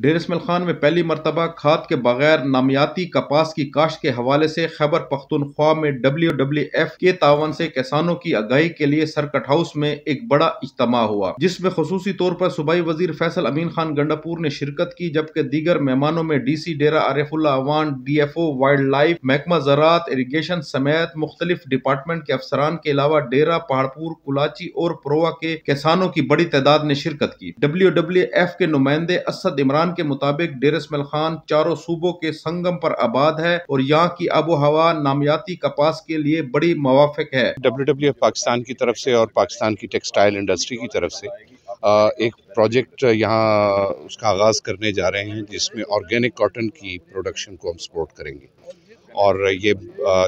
डेरसमल खान में पहली मरतबा खाद के बगैर नामियाती कपास की काश्त के हवाले से खैबर पख्तनख्वा में डब्ल्यू डब्ल्यू एफ के तावन से किसानों की आगाही के लिए सरकट हाउस में एक बड़ा इज्तम हुआ जिसमें खसूसी तौर पर सूबाई वजीर फैसल अमीन खान गंडापुर ने शिरकत की जबकि दीगर मेहमानों में D C Dera Arifullah Awan D F O wildlife महकमा ज़रात इरीगेशन समेत मुख्तलिफ डिपार्टमेंट के अफसरान के अलावा डेरा पहाड़पुर कुलाची और प्रोवा के किसानों की बड़ी तादाद ने शिरकत की डब्ल्यू डब्ल्यू एफ के नुमाइंदे असद इमरान बयान के मुताबिक डेर इसमेल खान चारों सूबों के संगम पर आबाद है और यहाँ की आबो हवा नामियाती कपास के लिए बड़ी मवाफिक है डब्ल्यू डब्ल्यू एफ पाकिस्तान की तरफ से और पाकिस्तान की टेक्सटाइल इंडस्ट्री की तरफ से एक प्रोजेक्ट यहाँ उसका आगाज़ करने जा रहे हैं जिसमें ऑर्गेनिक कॉटन की प्रोडक्शन को हम सपोर्ट करेंगे और ये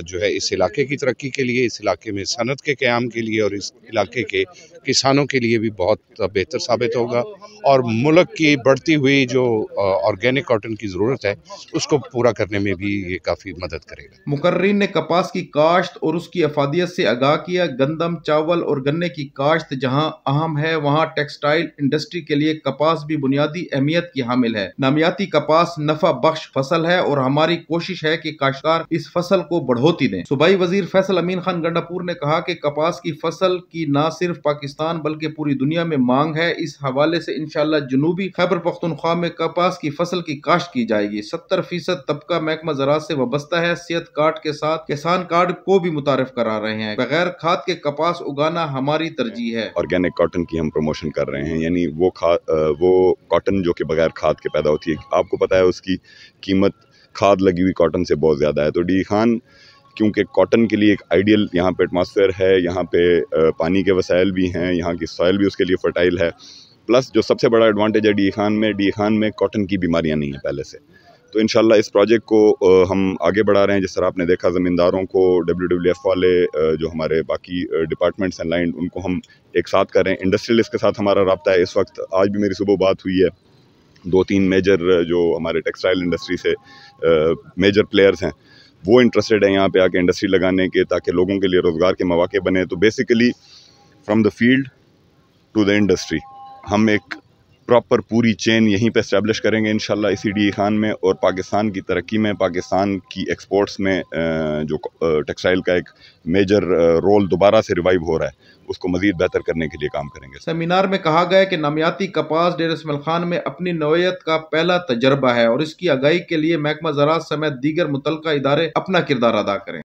जो है इस इलाके की तरक्की के लिए इस इलाके में सनत के क्याम के लिए और इस इलाके के किसानों के लिए भी बहुत बेहतर साबित होगा और मुल्क की बढ़ती हुई जो ऑर्गेनिक कॉटन की ज़रूरत है उसको पूरा करने में भी ये काफ़ी मदद करेगा मुकर्रीन ने कपास की काश्त और उसकी अफादियत से आगाह किया गंदम चावल और गन्ने की काश्त जहाँ अहम है वहाँ टेक्सटाइल इंडस्ट्री के लिए कपास भी बुनियादी अहमियत की हामिल है नामियाती कपास नफा बख्श फसल है और हमारी कोशिश है की काश्तकार सरकार इस फसल को बढ़ोती दें सूबाई वजीर फैसल अमीन खान गंडापुर ने कहा कि कपास की फसल की न सिर्फ पाकिस्तान बल्कि पूरी दुनिया में मांग है इस हवाले से इनशाला जनूबी खैबर पख्तनख्वा में कपास की फसल की काश्त की जाएगी सत्तर फीसद तबका महकमा जरात से वाबस्ता है सेहत कार्ड के साथ किसान कार्ड को भी मुतारफ करा रहे हैं बगैर खाद के कपास उगाना हमारी तरजीह है ऑर्गेनिक कॉटन की हम प्रमोशन कर रहे हैं यानी वो खा वो कॉटन जो कि बगैर खाद के पैदा होती है आपको पता है उसकी कीमत खाद लगी हुई कॉटन से बहुत ज़्यादा है तो डी खान क्योंकि कॉटन के लिए एक आइडियल यहाँ पे एटमॉस्फेयर है यहाँ पे पानी के वसाइल भी हैं यहाँ की सॉइल भी उसके लिए फर्टाइल है प्लस जो सबसे बड़ा एडवांटेज है डी खान में डी खान में कॉटन की बीमारियाँ नहीं हैं पहले से तो इन इस प्रोजेक्ट को हम आगे बढ़ा रहे हैं जिस तरह आपने देखा ज़मींदारों को डब्ल्यू डब्ल्यू एफ़ वाले जो हमारे बाकी डिपार्टमेंट्स हैं लाइन उनको हम एक साथ कर रहे हैं इंडस्ट्रियल इसके साथ हमारा रबता है इस वक्त आज भी मेरी सुबह बात हुई है दो तीन मेजर जो हमारे टेक्सटाइल इंडस्ट्री से मेजर प्लेयर्स हैं वो इंटरेस्टेड हैं यहाँ पे आके इंडस्ट्री लगाने के ताकि लोगों के लिए रोज़गार के मौाक़े बने तो basically from the field to the industry हम एक प्रॉपर पूरी चेन यहीं पे इस्टेब्लिश करेंगे इन इसी डी खान में और पाकिस्तान की तरक्की में पाकिस्तान की एक्सपोर्ट्स में जो टेक्सटाइल का एक मेजर रोल दोबारा से रिवाइव हो रहा है उसको मजीद बेहतर करने के लिए काम करेंगे सेमिनार में कहा गया कि नमियाती कपास डेर इसमल खान में अपनी नोयत का पहला तजर्बा है और इसकी आगाही के लिए महकमा ज़रात समेत दीगर मुतल इदारे अपना किरदार अदा करें